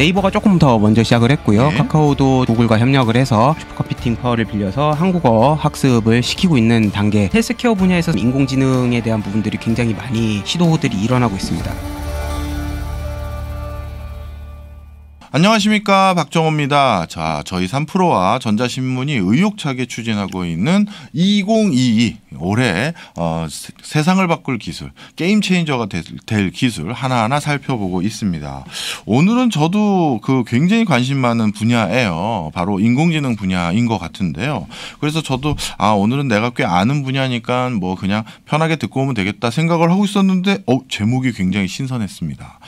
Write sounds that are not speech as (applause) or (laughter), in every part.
네이버가 조금 더 먼저 시작을 했고요. 네. 카카오도 구글과 협력을 해서 슈퍼커피팅 파워를 빌려서 한국어 학습을 시키고 있는 단계. 헬스케어 분야에서 인공지능에 대한 부분들이 굉장히 많이 시도들이 일어나고 있습니다. 안녕하십니까 박정호입니다. 자, 저희 3프로와 전자신문이 의욕차게 추진하고 있는 2022 올해 어, 세, 세상을 바꿀 기술, 게임 체인저가 될, 될, 기술 하나하나 살펴보고 있습니다. 오늘은 저도 그 굉장히 관심 많은 분야예요. 바로 인공지능 분야인 것 같은데요. 그래서 저도 아 오늘은 내가 꽤 아는 분야니까 뭐 그냥 편하게 듣고 오면 되겠다 생각을 하고 있었는데 어 제목이 굉장히 신선했습니다.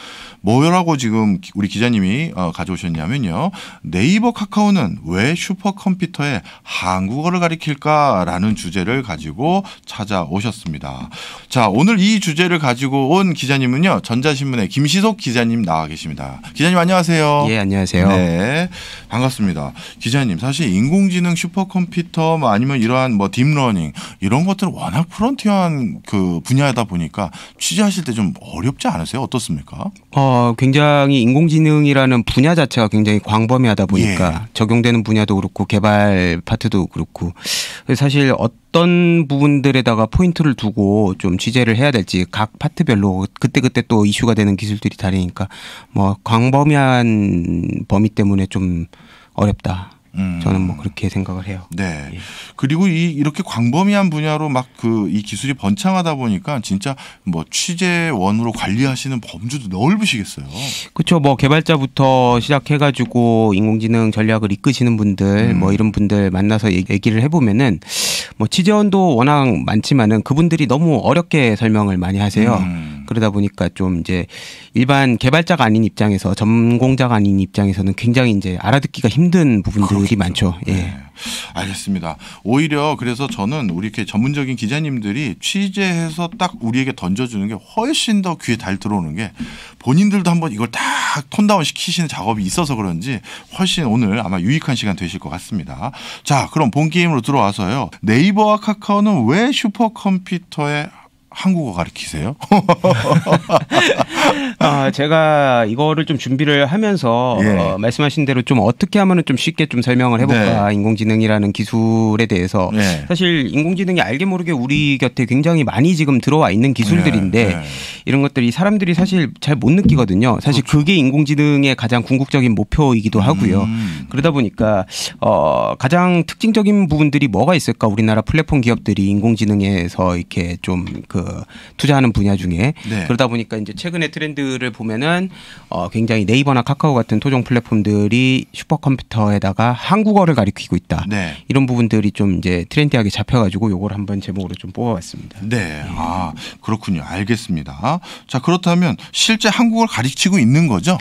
뭐라고 지금 우리 기자님이 어, 가져오셨냐면요. 네이버 카카오는 왜 슈퍼컴퓨터에 한국어를 가리킬까라는 주제를 가지고 찾아오셨습니다. 자, 오늘 이 주제를 가지고 온 기자님은요. 전자신문의 김시속 기자님 나와 계십니다. 기자님 안녕하세요. 예, 안녕하세요. 네. 반갑습니다. 기자님, 사실 인공지능 슈퍼컴퓨터 뭐 아니면 이러한 뭐 딥러닝 이런 것들은 워낙 프론티어한 그 분야다 보니까 취재하실 때 좀 어렵지 않으세요? 어떻습니까? 어, 어, 굉장히 인공지능이라는 분야 자체가 굉장히 광범위하다 보니까 예. 적용되는 분야도 그렇고 개발 파트도 그렇고 사실 어떤 부분들에다가 포인트를 두고 좀 취재를 해야 될지 각 파트별로 그때그때 또 이슈가 되는 기술들이 다르니까 뭐 광범위한 범위 때문에 좀 어렵다. 음. 저는 뭐 그렇게 생각을 해요. 네. 예. 그리고 이 이렇게 광범위한 분야로 막 그 이 기술이 번창하다 보니까 진짜 뭐 취재원으로 관리하시는 범주도 넓으시겠어요. 그렇죠. 뭐 개발자부터 시작해가지고 인공지능 전략을 이끄시는 분들 뭐 음. 뭐 이런 분들 만나서 얘기를 해보면은 뭐 취재원도 워낙 많지만은 그분들이 너무 어렵게 설명을 많이 하세요. 음. 그러다 보니까 좀 이제 일반 개발자가 아닌 입장에서 전공자가 아닌 입장에서는 굉장히 이제 알아듣기가 힘든 부분들이 그렇겠죠. 많죠. 예. 네. 알겠습니다. 오히려 그래서 저는 우리 이렇게 전문적인 기자님들이 취재해서 딱 우리에게 던져주는 게 훨씬 더 귀에 잘 들어오는 게 본인들도 한번 이걸 다 톤다운 시키시는 작업이 있어서 그런지 훨씬 오늘 아마 유익한 시간 되실 것 같습니다. 자, 그럼 본 게임으로 들어와서요. 네이버와 카카오는 왜 슈퍼컴퓨터에 한국어 가르치세요? (laughs) 아, 제가 이거를 좀 준비를 하면서 예. 어, 말씀하신 대로 좀 어떻게 하면은 좀 쉽게 좀 설명을 해볼까 네. 인공지능이라는 기술에 대해서 네. 사실 인공지능이 알게 모르게 우리 곁에 굉장히 많이 지금 들어와 있는 기술들인데 네. 네. 이런 것들이 사람들이 사실 잘 못 느끼거든요. 사실 그렇죠. 그게 인공지능의 가장 궁극적인 목표이기도 하고요. 음. 그러다 보니까 어, 가장 특징적인 부분들이 뭐가 있을까? 우리나라 플랫폼 기업들이 인공지능에서 이렇게 좀그 투자하는 분야 중에 네. 그러다 보니까 이제 최근의 트렌드를 보면은 어 굉장히 네이버나 카카오 같은 토종 플랫폼들이 슈퍼컴퓨터에다가 한국어를 가리키고 있다. 네. 이런 부분들이 좀 이제 트렌디하게 잡혀가지고 요걸 한번 제목으로 좀 뽑아봤습니다. 네, 아 그렇군요. 알겠습니다. 자 그렇다면 실제 한국어를 가르치고 있는 거죠?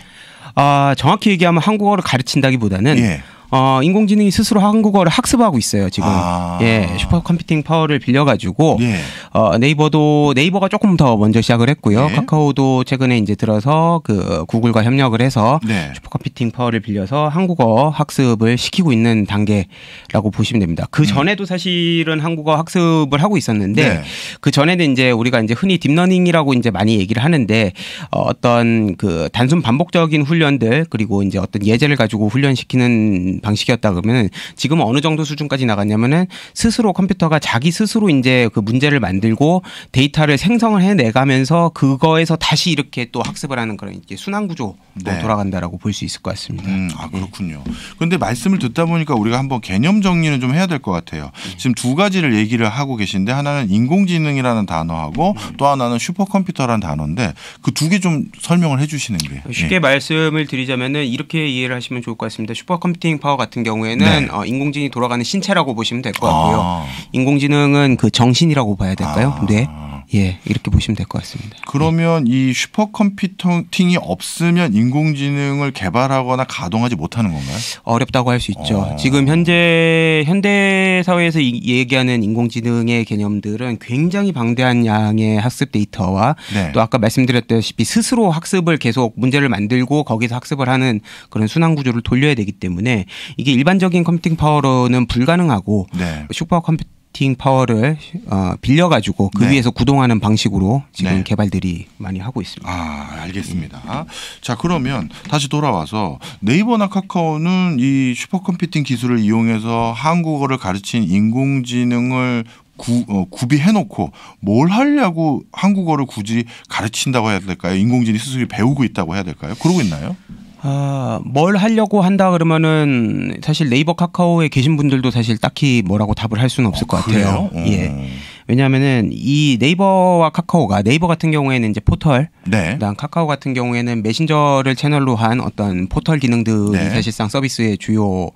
아 정확히 얘기하면 한국어를 가르친다기보다는 예. 어, 인공지능이 스스로 한국어를 학습하고 있어요 지금. 아. 예, 슈퍼컴퓨팅 파워를 빌려가지고 예. 어, 네이버도 네이버가 조금 더 먼저 시작을 했고요. 예. 카카오도 최근에 이제 들어서 그 구글과 협력을 해서 네. 슈퍼컴퓨팅 파워를 빌려서 한국어 학습을 시키고 있는 단계라고 보시면 됩니다. 그 음. 전에도 음. 사실은 한국어 학습을 하고 있었는데 네. 그 전에는 이제 우리가 이제 흔히 딥러닝이라고 이제 많이 얘기를 하는데 어, 어떤 그 단순 반복적인 훈련들 그리고 이제 어떤 예제를 가지고 훈련시키는 방식이었다 그러면은 지금 어느 정도 수준까지 나갔냐면은 스스로 컴퓨터가 자기 스스로 이제 그 문제를 만들고 데이터를 생성을 해내가면서 그거에서 다시 이렇게 또 학습을 하는 그런 이제 순환 구조 네. 돌아간다라고 볼 수 있을 것 같습니다. 음, 아 예. 그렇군요. 그런데 예. 말씀을 듣다 보니까 우리가 한번 개념 정리는 좀 해야 될 것 같아요. 예. 지금 두 가지를 얘기를 하고 계신데 하나는 인공지능이라는 단어하고 예. 또 하나는 슈퍼컴퓨터라는 단어인데 그 두 개 좀 설명을 해주시는 게 쉽게 예. 말씀을 드리자면은 이렇게 이해를 하시면 좋을 것 같습니다. 슈퍼컴퓨팅 파워 카카오 같은 경우에는 네. 어, 인공지능이 돌아가는 신체라고 보시면 될 것 같고요. 아. 인공지능은 그 정신이라고 봐야 될까요? 아. 뇌. 예, 이렇게 보시면 될 것 같습니다. 그러면 예. 이 슈퍼컴퓨팅이 없으면 인공지능을 개발하거나 가동하지 못하는 건가요? 어렵다고 할 수 있죠. 어. 지금 현재 현대 사회에서 얘기하는 인공지능의 개념들은 굉장히 방대한 양의 학습 데이터와 네. 또 아까 말씀드렸다시피 스스로 학습을 계속 문제를 만들고 거기서 학습을 하는 그런 순환 구조를 돌려야 되기 때문에 이게 일반적인 컴퓨팅 파워로는 불가능하고 네. 슈퍼컴퓨팅 c o m 파워를 어, 빌려가지고 그 네. 위에서 구동하는 방식으로 지금 네. 개발들이 많이 하고 있습니다. 아 알겠습니다. 자 그러면 다시 돌아와서 네이버나 카카오는 이 슈퍼컴퓨팅 기술을 이용해서 한국어를 가르친 인공지능을 구, 어, 구비해놓고 뭘 하려고 한국어를 굳이 가르친다고 해야 될까요? 인공지능 스스로 배우고 있다고 해야 될까요? 그러고 있나요? 아, 뭘 하려고 한다 그러면은 사실 네이버 카카오에 계신 분들도 사실 딱히 뭐라고 답을 할 수는 없을 아, 것 같아요. 음. 예. 왜냐하면은 이 네이버와 카카오가 네이버 같은 경우에는 이제 포털, 네. 그다음 카카오 같은 경우에는 메신저를 채널로 한 어떤 포털 기능들이 네. 사실상 서비스의 주요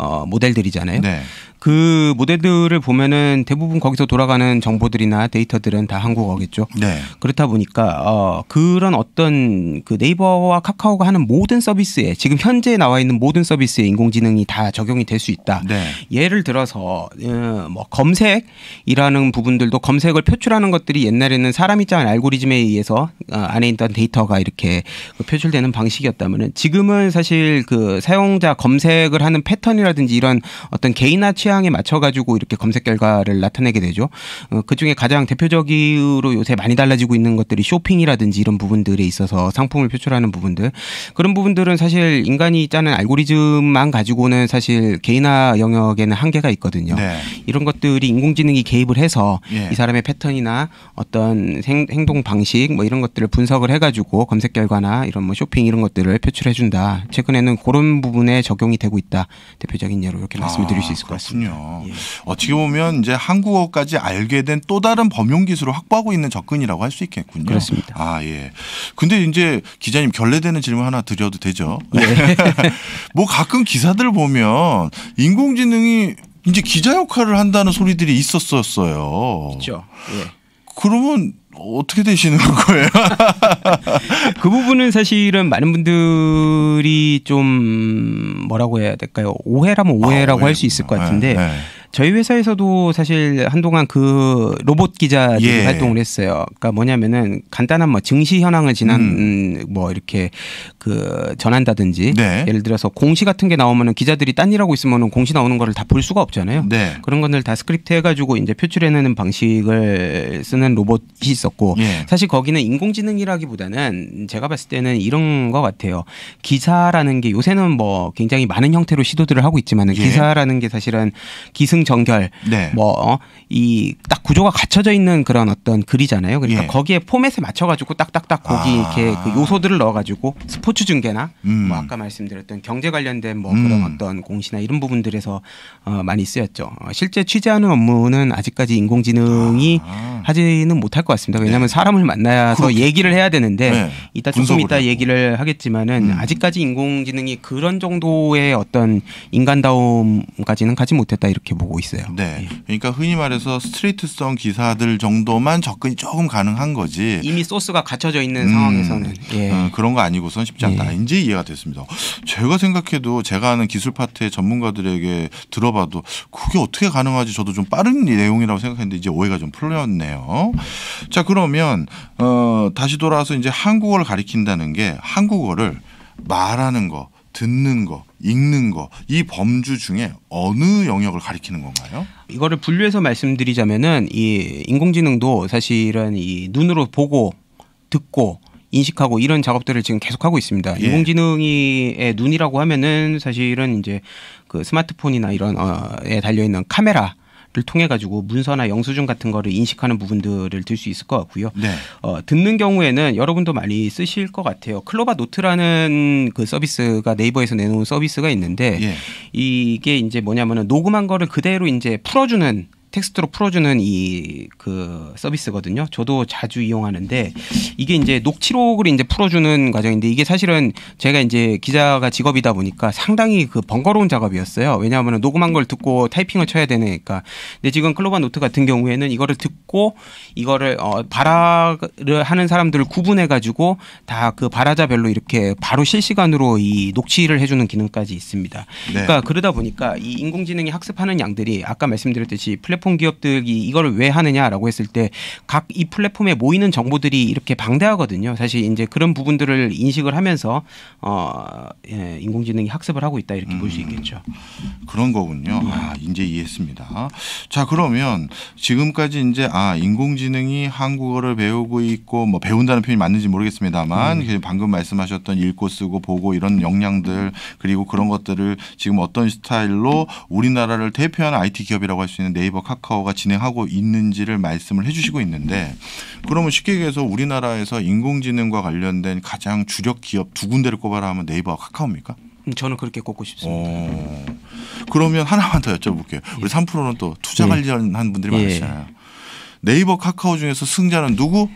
어, 모델들이잖아요. 네. 그 모델들을 보면은 대부분 거기서 돌아가는 정보들이나 데이터들은 다 한국어겠죠. 네. 그렇다 보니까 어 그런 어떤 그 네이버와 카카오가 하는 모든 서비스에 지금 현재 나와 있는 모든 서비스에 인공지능이 다 적용이 될 수 있다. 네. 예를 들어서 어, 뭐 검색이라는 부분들도 검색을 표출하는 것들이 옛날에는 사람이 짠 알고리즘에 의해서 어, 안에 있던 데이터가 이렇게 그 표출되는 방식이었다면은 지금은 사실 그 사용자 검색을 하는 패턴이라든지 이런 어떤 개인화 취 취향에 맞춰가지고 이렇게 검색 결과를 나타내게 되죠. 어, 그 중에 가장 대표적으로 요새 많이 달라지고 있는 것들이 쇼핑이라든지 이런 부분들에 있어서 상품을 표출하는 부분들 그런 부분들은 사실 인간이 짜는 알고리즘만 가지고는 사실 개인화 영역에는 한계가 있거든요. 네. 이런 것들이 인공지능이 개입을 해서 예. 이 사람의 패턴이나 어떤 생, 행동 방식 뭐 이런 것들을 분석을 해가지고 검색 결과나 이런 뭐 쇼핑 이런 것들을 표출해준다. 최근에는 그런 부분에 적용이 되고 있다. 대표적인 예로 이렇게 말씀드릴 아, 수 있을 것 같습니다. 그렇군요. 예. 어떻게 보면 이제 한국어까지 알게 된 또 다른 범용 기술을 확보하고 있는 접근이라고 할 수 있겠군요. 그렇습니다. 아 예. 근데 이제 기자님 결례되는 질문 하나 드려도 되죠? 예. (laughs) 뭐 가끔 기사들 보면 인공지능이 이제 기자 역할을 한다는 소리들이 있었었어요. 있죠. 예. 그러면 어떻게 되시는 거예요? (laughs) 그 부분은 사실은 많은 분들이 좀 뭐라고 해야 될까요? 오해라면 오해라고 아, 오해. 할수 있을 것 같은데 네, 네. 저희 회사에서도 사실 한동안 그 로봇 기자 예. 활동을 했어요. 그러니까 뭐냐면은 간단한 뭐 증시 현황을 지난 음. 음. 뭐 이렇게 그 전한다든지 네. 예를 들어서 공시 같은 게 나오면은 기자들이 딴 일하고 있으면은 공시 나오는 거를 다 볼 수가 없잖아요. 네. 그런 것들 다 스크립트 해가지고 이제 표출해내는 방식을 쓰는 로봇이 있었고 예. 사실 거기는 인공지능이라기보다는 제가 봤을 때는 이런 것 같아요. 기사라는 게 요새는 뭐 굉장히 많은 형태로 시도들을 하고 있지만은 예. 기사라는 게 사실은 기승 이승정결 네. 뭐이 어, 딱 구조가 갖춰져 있는 그런 어떤 글이잖아요. 그러니까 예. 거기에 포맷에 맞춰 가지고 딱딱딱 거기 아. 이렇게 그 요소들을 넣어 가지고 스포츠 중계나 음. 뭐 아까 말씀드렸던 경제 관련된 뭐 음. 그런 어떤 공시나 이런 부분들에서 어 많이 쓰였죠. 어 실제 취재하는 업무는 아직까지 인공지능이 아. 하지는 못할 것 같습니다. 왜냐하면 네. 사람을 만나서 그렇게. 얘기를 해야 되는데 네. 이따 조금 이따 얘기를 하겠지만은 음. 아직까지 인공지능이 그런 정도의 어떤 인간다움까지는 가지 못했다 이렇게 보고. 보고 있어요. 네. 예. 그러니까 흔히 말해서 스트리트성 기사들 정도만 접근이 조금 가능한 거지. 이미 소스가 갖춰져 있는 음, 상황에서는 예. 음, 그런 거 아니고선 쉽지 않다. 예. 이제 이해가 됐습니다. 제가 생각해도 제가 아는 기술 파트의 전문가들에게 들어봐도 그게 어떻게 가능하지 저도 좀 빠른 내용이라고 생각했는데 이제 오해가 좀 풀렸네요. 자 그러면 어, 다시 돌아와서 이제 한국어를 가리킨다는 게 한국어를 말하는 거 듣는 거, 읽는 거, 이 범주 중에 어느 영역을 가리키는 건가요? 이거를 분류해서 말씀드리자면은 이 인공지능도 사실은 이 눈으로 보고 듣고 인식하고 이런 작업들을 지금 계속하고 있습니다. 예. 인공지능의 눈이라고 하면은 사실은 이제 그 스마트폰이나 이런 어에 달려 있는 카메라 를 통해 가지고 문서나 영수증 같은 거를 인식하는 부분들을 들 수 있을 것 같고요. 네. 어, 듣는 경우에는 여러분도 많이 쓰실 것 같아요. 클로바 노트라는 그 서비스가 네이버에서 내놓은 서비스가 있는데 예. 이게 이제 뭐냐면은 녹음한 거를 그대로 이제 풀어주는 텍스트로 풀어주는 이 그 서비스거든요. 저도 자주 이용하는데 이게 이제 녹취록을 이제 풀어주는 과정인데 이게 사실은 제가 이제 기자가 직업이다 보니까 상당히 그 번거로운 작업이었어요. 왜냐하면 녹음한 걸 듣고 타이핑을 쳐야 되니까. 근데 지금 클로바 노트 같은 경우에는 이거를 듣고 이거를 어 발화를 하는 사람들을 구분해 가지고 다 그 발화자별로 이렇게 바로 실시간으로 이 녹취를 해주는 기능까지 있습니다. 네. 그러니까 그러다 보니까 이 인공지능이 학습하는 양들이 아까 말씀드렸듯이 플랫 플랫폼 기업들이 이걸 왜 하느냐라고 했을 때 각 이 플랫폼에 모이는 정보들이 이렇게 방대하거든요. 사실 이제 그런 부분들을 인식을 하면서 어, 예, 인공지능이 학습을 하고 있다 이렇게 음, 볼수 있겠죠. 그런 거군요. 음. 아, 이제 이해했습니다. 자, 그러면 지금까지 이제 아, 인공지능이 한국어를 배우고 있고 뭐 배운다는 표현이 맞는지 모르겠습니다만 음. 방금 말씀하셨던 읽고 쓰고 보고 이런 역량들 그리고 그런 것들을 지금 어떤 스타일로 우리나라를 대표하는 IT 기업이라고 할 수 있는 네이버 카카오가 진행하고 있는지를 말씀을 해주시고 있는데 그러면 쉽게 얘기해서 우리나라에서 인공지능과 관련된 가장 주력 기업 두 군데를 꼽아라 하면 네이버와 카카오입니까? 음, 저는 그렇게 꼽고 싶습니다. 어, 그러면 하나만 더 여쭤볼게요. 예. 우리 3%는 또 투자 예. 관련한 예. 분들이 많으시잖아요. 예. 네이버 카카오 중에서 승자는 누구?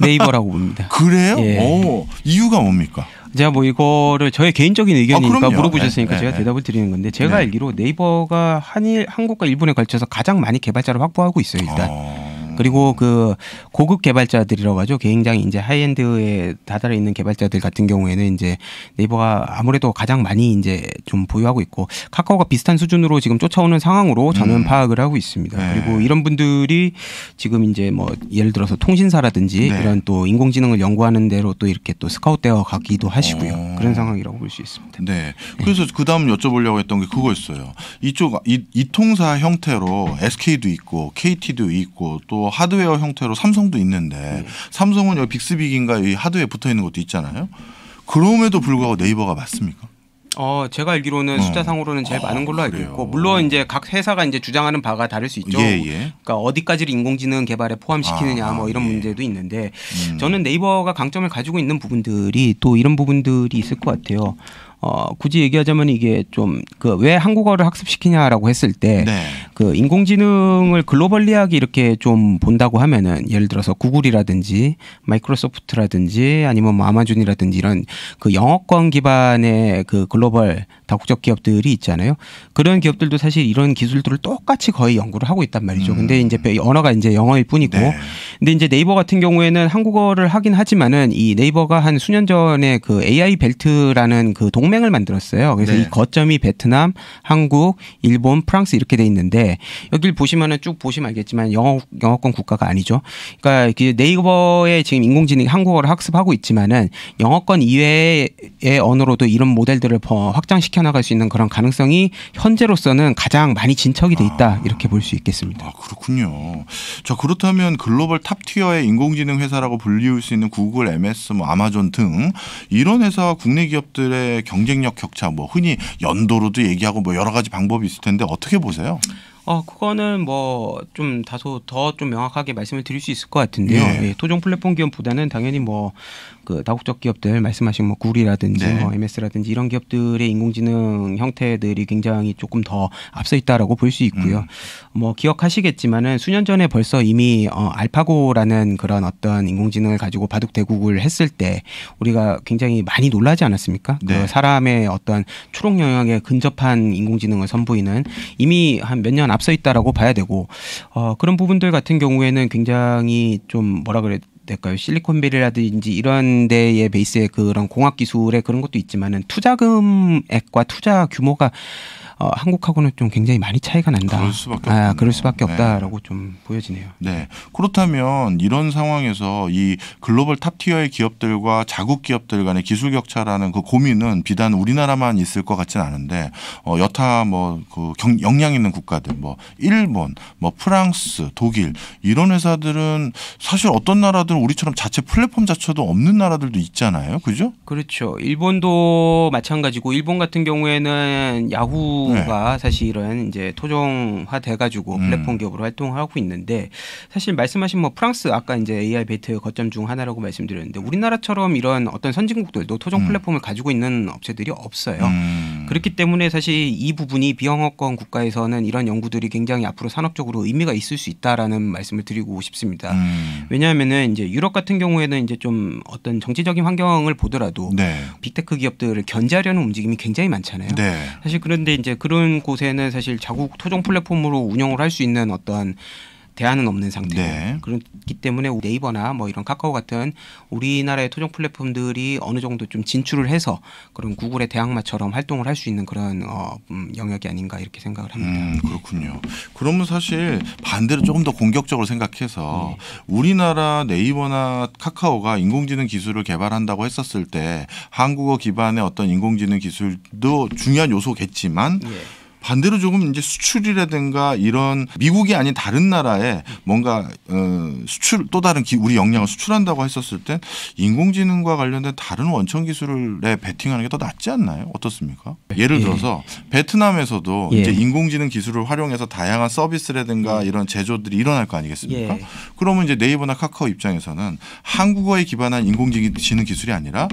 네이버라고 봅니다. (laughs) 그래요? 예. 오, 이유가 뭡니까? 제가 뭐 이거를 저의 개인적인 의견이니까 아, 물어보셨으니까 네, 제가 네, 대답을 드리는 건데 제가 네. 알기로 네이버가 한일 한국과 일본에 걸쳐서 가장 많이 개발자를 확보하고 있어요 일단. 어... 음. 그리고 그 고급 개발자들이라고 하죠. 굉장히 이제 하이엔드에 다달해 있는 개발자들 같은 경우에는 이제 네이버가 아무래도 가장 많이 이제 좀 보유하고 있고 카카오가 비슷한 수준으로 지금 쫓아오는 상황으로 저는 음. 파악을 하고 있습니다. 네. 그리고 이런 분들이 지금 이제 뭐 예를 들어서 통신사라든지 네. 이런 또 인공지능을 연구하는 대로 또 이렇게 또 스카웃되어 가기도 하시고요. 어. 그런 상황이라고 볼 수 있습니다. 네. 그래서 네. 그다음 여쭤보려고 했던 게 그거였어요. 이쪽 이, 이 통사 형태로 SK도 있고 KT도 있고 또뭐 하드웨어 형태로 삼성도 있는데 네. 삼성은 여기 빅스빅인가 이 하드웨어 붙어 있는 것도 있잖아요. 그럼에도 불구하고 네이버가 맞습니까? 어, 제가 알기로는 어. 숫자상으로는 제일 어, 많은 걸로 알고 있고 물론 이제 각 회사가 이제 주장하는 바가 다를 수 있죠. 예, 예. 그러니까 어디까지를 인공지능 개발에 포함시키느냐 아, 뭐 아, 이런 예. 문제도 있는데 음. 저는 네이버가 강점을 가지고 있는 부분들이 또 이런 부분들이 있을 것 같아요. 어, 굳이 얘기하자면 이게 좀 그 왜 한국어를 학습시키냐라고 했을 때그 네. 그 인공지능을 글로벌리하게 이렇게 좀 본다고 하면은 예를 들어서 구글이라든지 마이크로소프트라든지 아니면 뭐 아마존이라든지 이런 그 영어권 기반의 그 글로벌 다국적 기업들이 있잖아요. 그런 기업들도 사실 이런 기술들을 똑같이 거의 연구를 하고 있단 말이죠. 음. 근데 이제 언어가 이제 영어일 뿐이고 네. 근데 이제 네이버 같은 경우에는 한국어를 하긴 하지만은 이 네이버가 한 수년 전에 그 AI 벨트라는 그 동맹 동맹을 만들었어요. 그래서 네. 이 거점이 베트남, 한국, 일본, 프랑스 이렇게 돼 있는데 여기를 보시면은 쭉 보시면 알겠지만 영어 영어권 국가가 아니죠. 그러니까 네이버에 지금 인공지능 한국어를 학습하고 있지만은 영어권 이외의 언어로도 이런 모델들을 확장시켜 나갈 수 있는 그런 가능성이 현재로서는 가장 많이 진척이 돼 있다 아. 이렇게 볼 수 있겠습니다. 아, 그렇군요. 자 그렇다면 글로벌 탑 티어의 인공지능 회사라고 불리울 수 있는 구글, MS, 뭐 아마존 등 이런 회사 국내 기업들의 경쟁 경쟁력 격차 뭐 흔히 연도로도 얘기하고 뭐 여러 가지 방법이 있을 텐데 어떻게 보세요? 어 그거는 뭐 좀 다소 더 좀 명확하게 말씀을 드릴 수 있을 것 같은데요. 예. 예, 토종 플랫폼 기업보다는 당연히 뭐그 다국적 기업들 말씀하신 뭐 구리라든지 네. 뭐 MS라든지 이런 기업들의 인공지능 형태들이 굉장히 조금 더 앞서 있다라고 볼 수 있고요. 음. 뭐 기억하시겠지만은 수년 전에 벌써 이미 어 알파고라는 그런 어떤 인공지능을 가지고 바둑 대국을 했을 때 우리가 굉장히 많이 놀라지 않았습니까? 그 네. 그 사람의 어떤 초록 영역에 근접한 인공지능을 선보이는 이미 한 몇 년 앞서 있다라고 봐야 되고 어 그런 부분들 같은 경우에는 굉장히 좀 뭐라 그래 될까요? 실리콘밸리라든지 이런 데에 베이스의 그런 공학 기술에 그런 것도 있지만은 투자금액과 투자 규모가 어, 한국하고는 좀 굉장히 많이 차이가 난다. 그럴 수밖에 아, 그럴 수밖에 네. 없다라고 네. 좀 보여지네요. 네. 그렇다면 이런 상황에서 이 글로벌 탑 티어의 기업들과 자국 기업들 간의 기술 격차라는 그 고민은 비단 우리나라만 있을 것 같지는 않은데 어, 여타 뭐그 영향 있는 국가들 뭐 일본, 뭐 프랑스, 독일 이런 회사들은 사실 어떤 나라들은 우리처럼 자체 플랫폼 자체도 없는 나라들도 있잖아요. 그죠? 그렇죠. 일본도 마찬가지고 일본 같은 경우에는 야후 정부가 네. 사실 이런 이제 토종화 돼가지고 음. 플랫폼 기업으로 음. 활동하고 있는데 사실 말씀하신 뭐 프랑스 아까 이제 AI 베이트 거점 중 하나라고 말씀드렸는데 우리나라처럼 이런 어떤 선진국들도 토종 음. 플랫폼을 가지고 있는 업체들이 없어요. 음. 음. 그렇기 때문에 사실 이 부분이 비영어권 국가에서는 이런 연구들이 굉장히 앞으로 산업적으로 의미가 있을 수 있다라는 말씀을 드리고 싶습니다. 음. 왜냐하면은 이제 유럽 같은 경우에는 이제 좀 어떤 정치적인 환경을 보더라도 네. 빅테크 기업들을 견제하려는 움직임이 굉장히 많잖아요. 네. 사실 그런데 이제 그런 곳에는 사실 자국 토종 플랫폼으로 운영을 할 수 있는 어떤 대안은 없는 상태예 네. 그렇기 때문에 네이버나 뭐 이런 카카오 같은 우리나라의 토종 플랫폼들이 어느 정도 좀 진출을 해서 그런 구글의 대항마처럼 활동을 할 수 있는 그런 어, 음, 영역이 아닌가 이렇게 생각을 합니다. 음, 그렇군요. 그러면 사실 반대로 조금 더 공격적으로 생각해서 네. 우리나라 네이버나 카카오가 인공지능 기술을 개발한다고 했었을 때 한국어 기반의 어떤 인공지능 기술도 중요한 요소겠지만 네. 반대로 조금 이제 수출이라든가 이런 미국이 아닌 다른 나라에 뭔가 어, 수출 또 다른 기, 우리 역량을 수출한다고 했었을 때 인공지능과 관련된 다른 원천 기술에 베팅하는 게 더 낫지 않나요? 어떻습니까? 예를 예. 들어서 베트남에서도 예. 이제 인공지능 기술을 활용해서 다양한 서비스라든가 예. 이런 제조들이 일어날 거 아니겠습니까? 예. 그러면 이제 네이버나 카카오 입장에서는 한국어에 기반한 인공지능 기술이 아니라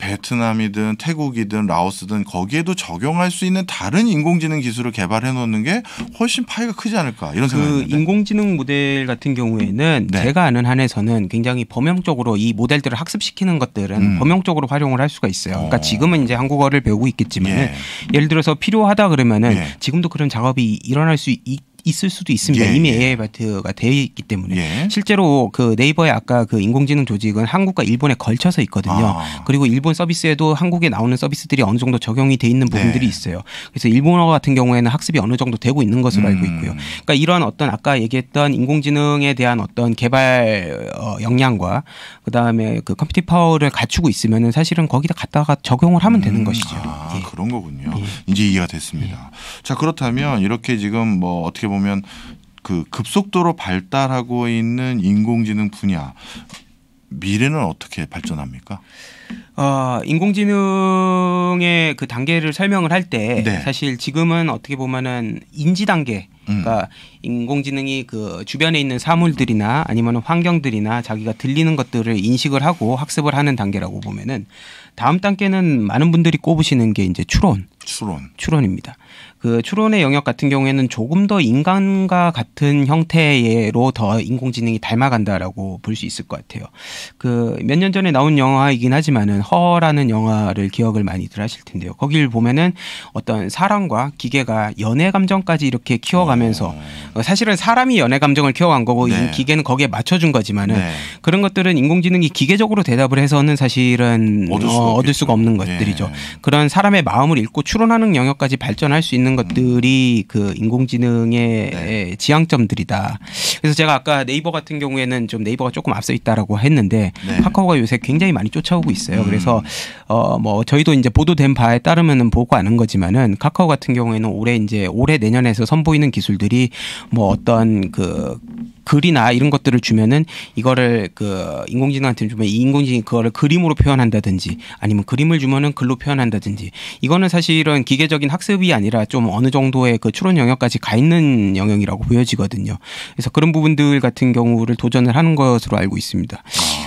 베트남이든 태국이든 라오스든 거기에도 적용할 수 있는 다른 인공지능 기술을 개발해 놓는 게 훨씬 파이가 크지 않을까 이런 그 생각이 듭니다. 그 인공지능 모델 같은 경우에는 네. 제가 아는 한에서는 굉장히 범용적으로 이 모델들을 학습시키는 것들은 음. 범용적으로 활용을 할 수가 있어요. 그러니까 어. 지금은 이제 한국어를 배우고 있겠지만 예. 예를 들어서 필요하다 그러면은 예. 지금도 그런 작업이 일어날 수있 있을 수도 있습니다. 예, 이미 예. AI 발트가 되어 있기 때문에 예. 실제로 그 네이버의 아까 그 인공지능 조직은 한국과 일본에 걸쳐서 있거든요. 아. 그리고 일본 서비스에도 한국에 나오는 서비스들이 어느 정도 적용이 돼 있는 부분들이 네. 있어요. 그래서 일본어 같은 경우에는 학습이 어느 정도 되고 있는 것으로 음. 알고 있고요. 그러니까 이런 어떤 아까 얘기했던 인공지능에 대한 어떤 개발 어, 역량과 그 다음에 그 컴퓨팅 파워를 갖추고 있으면 사실은 거기다 갖다가 적용을 하면 되는 음. 것이죠. 아, 예. 그런 거군요. 예. 이제 이해가 됐습니다. 예. 자 그렇다면 이렇게 지금 뭐 어떻게 보면 그 급속도로 발달하고 있는 인공지능 분야 미래는 어떻게 발전합니까? 어, 인공지능의 그 단계를 설명을 할때 네. 사실 지금은 어떻게 보면은 인지 단계 그러니까 음. 인공지능이 그 주변에 있는 사물들이나 아니면 환경들이나 자기가 들리는 것들을 인식을 하고 학습을 하는 단계라고 보면은 다음 단계는 많은 분들이 꼽으시는 게 이제 추론. 추론. 추론입니다. 그 추론의 영역 같은 경우에는 조금 더 인간과 같은 형태로 더 인공지능이 닮아간다라고 볼 수 있을 것 같아요. 그 몇 년 전에 나온 영화이긴 하지만은 허라는 영화를 기억을 많이들 하실 텐데요. 거길 보면은 어떤 사람과 기계가 연애 감정까지 이렇게 키워가면서 오. 어. 어, 사실은 사람이 연애 감정을 키워간 거고 네. 기계는 거기에 맞춰준 거지만은 네. 그런 것들은 인공지능이 기계적으로 대답을 해서는 사실은 얻을, 수 어, 얻을 수가 없는 것들이죠. 네. 그런 사람의 마음을 읽고 추론하는 영역까지 발전할 수수 있는 것들이 그 인공지능의 네. 예, 지향점들이다. 그래서 제가 아까 네이버 같은 경우에는 좀 네이버가 조금 앞서 있다라고 했는데 네. 카카오가 요새 굉장히 많이 쫓아오고 있어요. 음. 그래서 어뭐 저희도 이제 보도된 바에 따르면은 보고 아는 거지만은 카카오 같은 경우에는 올해 이제 올해 내년에서 선보이는 기술들이 뭐 어떤 그 글이나 이런 것들을 주면은 이거를 그 인공지능한테 주면 이 인공지능이 그거를 그림으로 표현한다든지 아니면 그림을 주면은 글로 표현한다든지 이거는 사실은 기계적인 학습이 아니라 좀 어느 정도의 그 추론 영역까지 가 있는 영역이라고 보여지거든요. 그래서 그런 부분들 같은 경우를 도전을 하는 것으로 알고 있습니다. 아,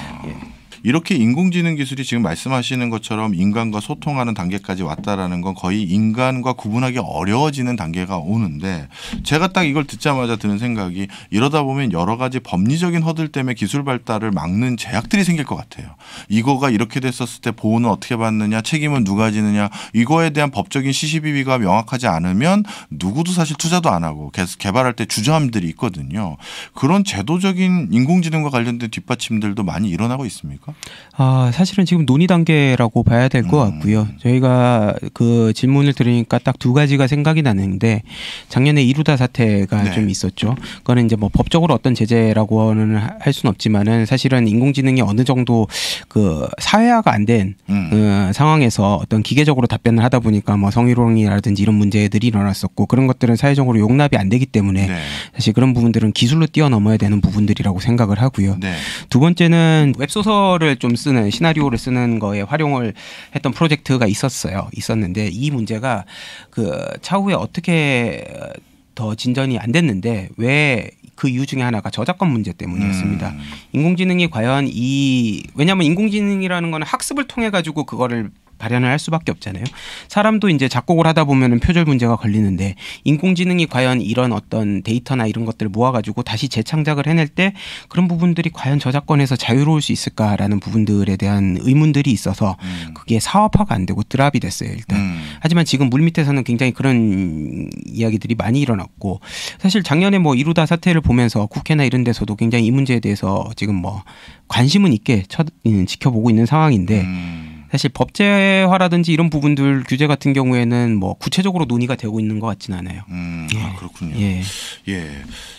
이렇게 인공지능 기술이 지금 말씀하시는 것처럼 인간과 소통하는 단계까지 왔다라는 건 거의 인간과 구분하기 어려워지는 단계가 오는데 제가 딱 이걸 듣자마자 드는 생각이 이러다 보면 여러 가지 법리적인 허들 때문에 기술 발달을 막는 제약들이 생길 것 같아요. 이거가 이렇게 됐었을 때 보호는 어떻게 받느냐, 책임은 누가 지느냐, 이거에 대한 법적인 시시비비가 명확하지 않으면 누구도 사실 투자도 안 하고 개발할 때 주저함들이 있거든요. 그런 제도적인 인공지능과 관련된 뒷받침들도 많이 일어나고 있습니까? 아, 사실은 지금 논의 단계라고 봐야 될것 음. 같고요. 저희가 그 질문을 들으니까 딱 두 가지가 생각이 나는데 작년에 이루다 사태가 네. 좀 있었죠. 그거는 이제 뭐 법적으로 어떤 제재라고는 할 수는 없지만은 사실은 인공지능이 어느 정도 그 사회화가 안된 음. 그 상황에서 어떤 기계적으로 답변을 하다 보니까 뭐 성희롱이라든지 이런 문제들이 일어났었고 그런 것들은 사회적으로 용납이 안 되기 때문에 네. 사실 그런 부분들은 기술로 뛰어넘어야 되는 부분들이라고 생각을 하고요. 네. 두 번째는 웹소설 시나리좀 쓰는 시나리오를 쓰는 거에 활용을 했던 프로젝트가 있었어요. 있었는데 이 문제가 그 차후에 어떻게 더 진전이 안 됐는데 왜 그 이유 중에 하나가 저작권 문제 때문이었습니다. 음. 인공지능이 과연 이 왜냐하면 인공지능이라는 거는 학습을 통해 가지고 그거를 발현을 할 수밖에 없잖아요. 사람도 이제 작곡을 하다 보면은 표절 문제가 걸리는데 인공지능이 과연 이런 어떤 데이터나 이런 것들을 모아가지고 다시 재창작을 해낼 때 그런 부분들이 과연 저작권에서 자유로울 수 있을까라는 부분들에 대한 의문들이 있어서 음. 그게 사업화가 안 되고 드랍이 됐어요 일단. 음. 하지만 지금 물밑에서는 굉장히 그런 이야기들이 많이 일어났고 사실 작년에 뭐 이루다 사태를 보면서 국회나 이런 데서도 굉장히 이 문제에 대해서 지금 뭐 관심은 있게 쳐, 음, 지켜보고 있는 상황인데. 음. 사실 법제화라든지 이런 부분들 규제 같은 경우에는 뭐 구체적으로 논의가 되고 있는 것 같지는 않아요. 음, 아, 예. 아, 그렇군요. 예. 예.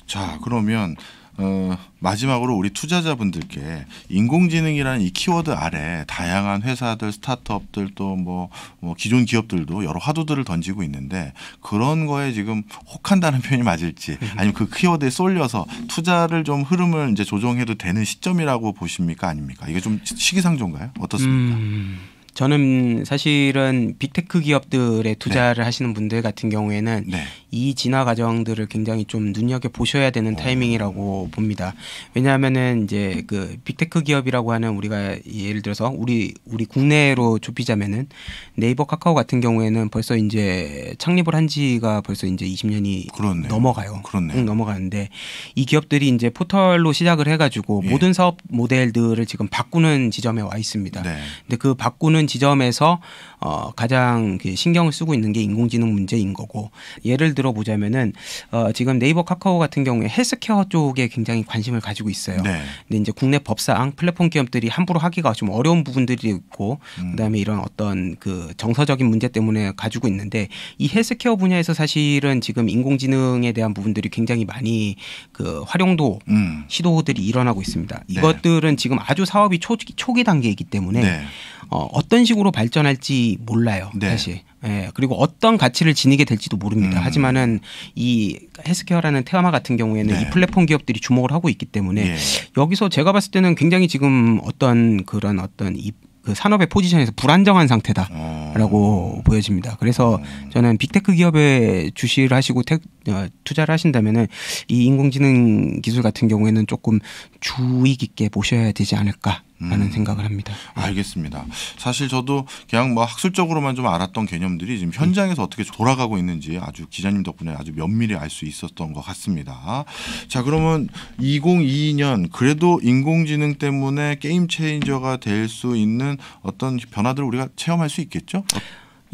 자, 그러면 어, 마지막으로 우리 투자자분들께 인공지능이라는 이 키워드 아래 다양한 회사들, 스타트업들 또뭐 뭐 기존 기업들도 여러 화두들을 던지고 있는데 그런 거에 지금 혹한다는 (laughs) 표현이 맞을지 아니면 그 키워드에 쏠려서 투자를 좀 흐름을 이제 조정해도 되는 시점이라고 보십니까 아닙니까? 이게 좀 시기상조인가요? 어떻습니까? 음. 저는 사실은 빅테크 기업들의 네. 투자를 네. 하시는 분들 같은 경우에는 네. 이 진화 과정들을 굉장히 좀 눈여겨 보셔야 되는 어. 타이밍이라고 봅니다. 왜냐하면은 이제 그 빅테크 기업이라고 하는 우리가 예를 들어서 우리 우리 국내로 좁히자면은 네이버 카카오 같은 경우에는 벌써 이제 창립을 한 지가 벌써 이제 20년이 그렇네요. 넘어가요. 그렇네요. 응, 넘어가는데 이 기업들이 이제 포털로 시작을 해가지고 예. 모든 사업 모델들을 지금 바꾸는 지점에 와 있습니다. 네. 근데 그 바꾸는 있는 지점에서 어, 가장 그 신경을 쓰고 있는 게 인공지능 문제인 거고 예를 들어 보자면은 어, 지금 네이버 카카오 같은 경우에 헬스케어 쪽에 굉장히 관심을 가지고 있어요. 네. 근데 이제 국내 법상 플랫폼 기업들이 함부로 하기가 좀 어려운 부분들이 있고 음. 그다음에 이런 어떤 그 정서적인 문제 때문에 가지고 있는데 이 헬스케어 분야에서 사실은 지금 인공지능에 대한 부분들이 굉장히 많이 그 활용도 음. 시도들이 일어나고 있습니다. 네. 이것들은 네. 지금 아주 사업이 초기, 초기 단계이기 때문에 네. 어, 어떤 식으로 발전할지 몰라요. 네. 사실. 예, 그리고 어떤 가치를 지니게 될지도 모릅니다. 음. 하지만은 이 헬스케어라는 테마 같은 경우에는 네. 이 플랫폼 기업들이 주목을 하고 있기 때문에 예. 여기서 제가 봤을 때는 굉장히 지금 어떤 그런 어떤 이그 산업의 포지션에서 불안정한 상태다라고 어. 보여집니다. 그래서 음. 저는 빅테크 기업에 주식을 하시고 테, 어, 투자를 하신다면은 이 인공지능 기술 같은 경우에는 조금 주의 깊게 보셔야 되지 않을까 라는 음. 생각을 합니다. 음. 알겠습니다. 사실 저도 그냥 뭐 학술적으로만 좀 알았던 개념들이 지금 현장에서 음. 어떻게 돌아가고 있는지 아주 기자님 덕분에 아주 면밀히 알 수 있었던 것 같습니다. 자, 그러면 2022년 그래도 인공지능 때문에 게임 체인저가 될 수 있는 어떤 변화들을 우리가 체험할 수 있겠죠?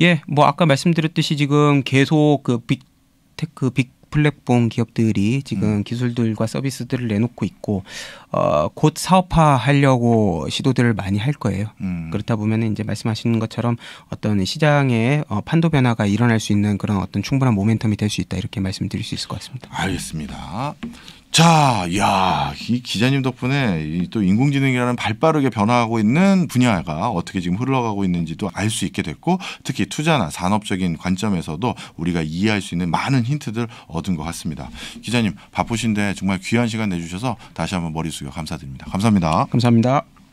예, 뭐 아까 말씀드렸듯이 지금 계속 그 빅테크 빅 그 플랫폼 기업들이 지금 음. 기술들과 서비스들을 내놓고 있고 어, 곧 사업화하려고 시도들을 많이 할 거예요. 음. 그렇다 보면 이제 말씀하시는 것처럼 어떤 시장의 어, 판도 변화가 일어날 수 있는 그런 어떤 충분한 모멘텀이 될 수 있다 이렇게 말씀드릴 수 있을 것 같습니다. 알겠습니다. 자, 야, 이 기자님 덕분에 또 인공지능이라는 발빠르게 변화하고 있는 분야가 어떻게 지금 흘러가고 있는지도 알 수 있게 됐고 특히 투자나 산업적인 관점에서도 우리가 이해할 수 있는 많은 힌트들 얻은 것 같습니다. 기자님 바쁘신데 정말 귀한 시간 내주셔서 다시 한번 머리 숙여 감사드립니다. 감사합니다. 감사합니다.